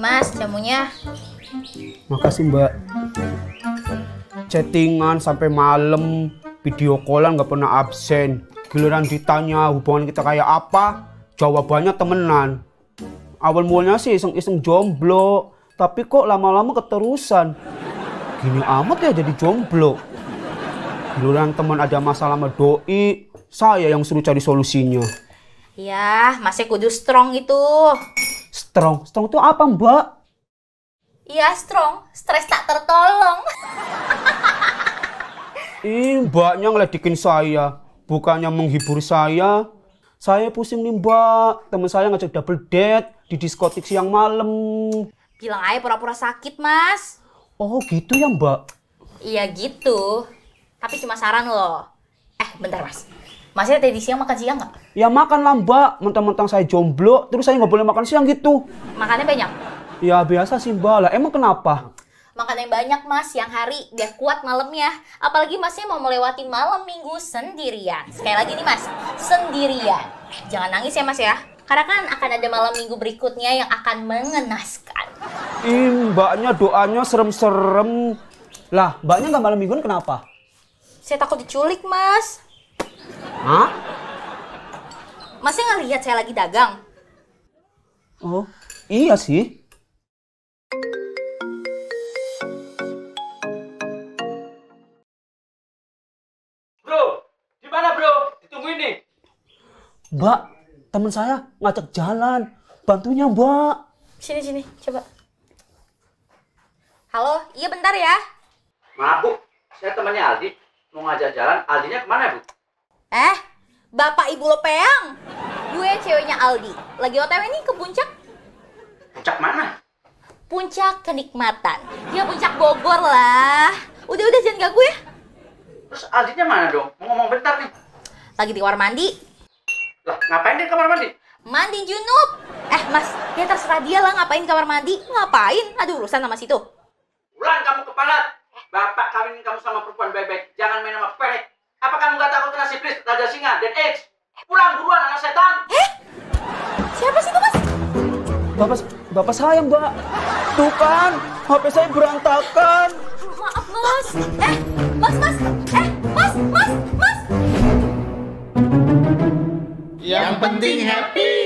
mas jamunya. Makasih mbak. Chattingan sampai malam, video callan nggak pernah absen. Giliran ditanya hubungan kita kayak apa, jawabannya temenan. Awal mulanya sih iseng-iseng jomblo, tapi kok lama-lama keterusan. Gini amat ya jadi jomblo. Giliran teman ada masalah sama doi, saya yang suruh cari solusinya. Ya, masih kudu strong itu. Strong. Strong itu apa, Mbak? Iya, strong. Stres tak tertolong. Ih, mbaknya ngeledikin saya. Bukannya menghibur saya. Saya pusing nih, mbak. Temen saya ngajak double date di diskotik siang malam. Bilang aja pura-pura sakit, mas. Oh, gitu ya, mbak? Iya, gitu. Tapi cuma saran loh. Eh, bentar, mas. Masnya tadi siang makan siang nggak? Ya makan lah mbak, mentang-mentang saya jomblo, terus saya nggak boleh makan siang gitu. Makannya banyak? Ya biasa sih mbak lah, emang kenapa? Makan yang banyak mas, siang hari biar kuat malamnya. Apalagi masnya mau melewati malam minggu sendirian. Sekali lagi nih mas, sendirian. Jangan nangis ya mas ya. Karena kan akan ada malam minggu berikutnya yang akan mengenaskan. Ih, mbaknya doanya serem-serem. Lah, mbaknya nggak malam mingguan kenapa? Saya takut diculik, Mas. Hah? Masih nggak lihat saya lagi dagang? Oh, iya sih. Bro, gimana bro? Ditungguin nih. Mbak, teman saya ngajak jalan. Bantunya mbak. Sini, sini. Coba. Halo, iya bentar ya. Maaf bu, saya temannya Aldi. Mau ngajak jalan, Aldinya kemana bu? Eh, bapak ibu lo peang. Gue ceweknya Aldi. Lagi otw nih ke puncak. Puncak mana? Puncak kenikmatan. Ya puncak Bogor lah. Udah-udah jangan ganggu ya. Terus Aldinya mana dong? Mau ngomong bentar nih. Lagi di kamar mandi. Lah, ngapain di kamar mandi? Mandi junub. Eh, Mas, ya terserah dia lah ngapain kamar mandi. Ngapain? Ada urusan sama situ. Ulan kamu kepala. Bapak kawinin kamu sama perempuan baik-baik Raja singa dan AIDS. Pulang buruan anak setan. Eh? Siapa sih itu, Mas? Bapak, bapak saya, Mbak. Tuh kan, HP saya berantakan. Maaf, Mas. Eh, Mas, Mas. Eh, Mas, Mas, Mas. Yang penting happy.